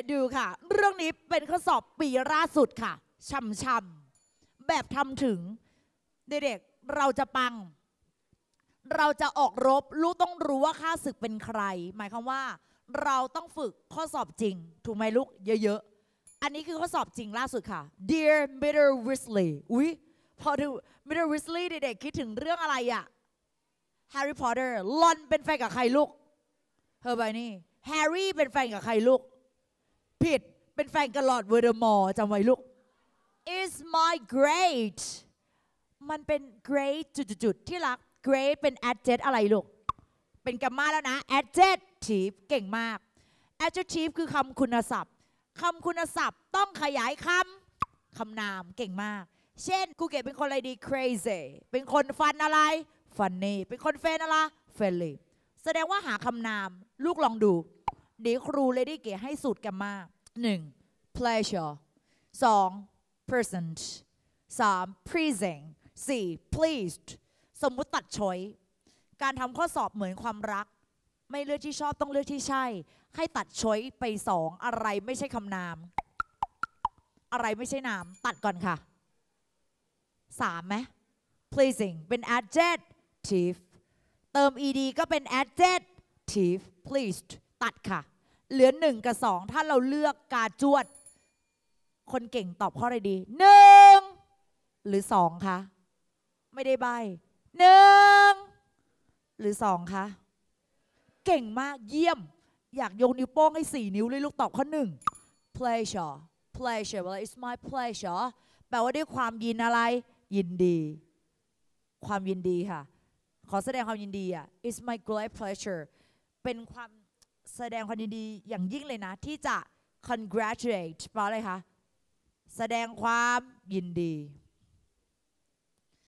ดดูค่ะเรื่องนี้เป็นข้อสอบปีล่าสุดค่ะ ช่ำๆแบบทำถึงเด็กๆเราจะปัง เราจะออกรบ รู้ต้องรู้ว่าข้าศึกเป็นใคร หมายความว่า เราต้องฝึกข้อสอบจริง ถูกไหมลูก เยอะๆอันนี้คือข้อสอบจริงล่าสุดค่ะ Dear Mr. Weasley อุ๊ยพอดู Mr. Weasley เด็กๆคิดถึงเรื่องอะไรอะ Harry Potter ลอนเป็นแฟนกับใครลูกเฮอร์ไบนี่แฮร์รี่เป็นแฟนกับใครลูกผิดเป็นแฟนกับลอร์ดเวอร์เดมอร์จำไว้ลูก is my great มันเป็น great จุดๆ ที่รัก great เป็น adjective อะไรลูก เป็นกรรมาแล้วนะ adjective เก่งมาก adjective คือคำคุณศัพท์คำคุณศัพท์ต้องขยายคำคำนามเก่งมาก เช่น กูเกตเป็นคนอะไรดี crazy เป็นคนฟันอะไร funny เป็นคนเฟนอะไร friendly แสดงว่าหาคำนามลูกลองดูดี๋ยวครูเลดี้เก๋ให้สูตรกันมาหนึ่ง pleasure สอง present สาม pleasing สี่ pleased สมมุติตัดช้อยการทำข้อสอบเหมือนความรัก ไม่เลือกที่ชอบต้องเลือกที่ใช่ ให้ตัดช้อยไปสองอะไรไม่ใช่คำนาม อะไรไม่ใช่นามตัดก่อนค่ะสามไหม pleasing เป็น adjective เติม ed ก็เป็น adjective pleased ตัดค่ะเหลือหนึ่งกับสองถ้าเราเลือกกาจวด คนเก่งตอบข้ออะไรดีหนึ่งหรือสองคะไม่ได้ใบหนึ่งหรือสองคะเก่งมากเยี่ยมอยากโยกนิ้วโป้งให้สี่นิ้วเลยลูกตอบข้อหนึ่ง pleasure pleasure well it's my pleasure แปลว่าด้วยความยินอะไร ยินดี ความยินดีค่ะ ขอแสดงความยินดีอ่ะ it's my great pleasure เป็นความแสดงความยินดีอย่างยิ่งเลยนะที่จะ congratulate แปลว่าอะไรคะแสดงความยินดี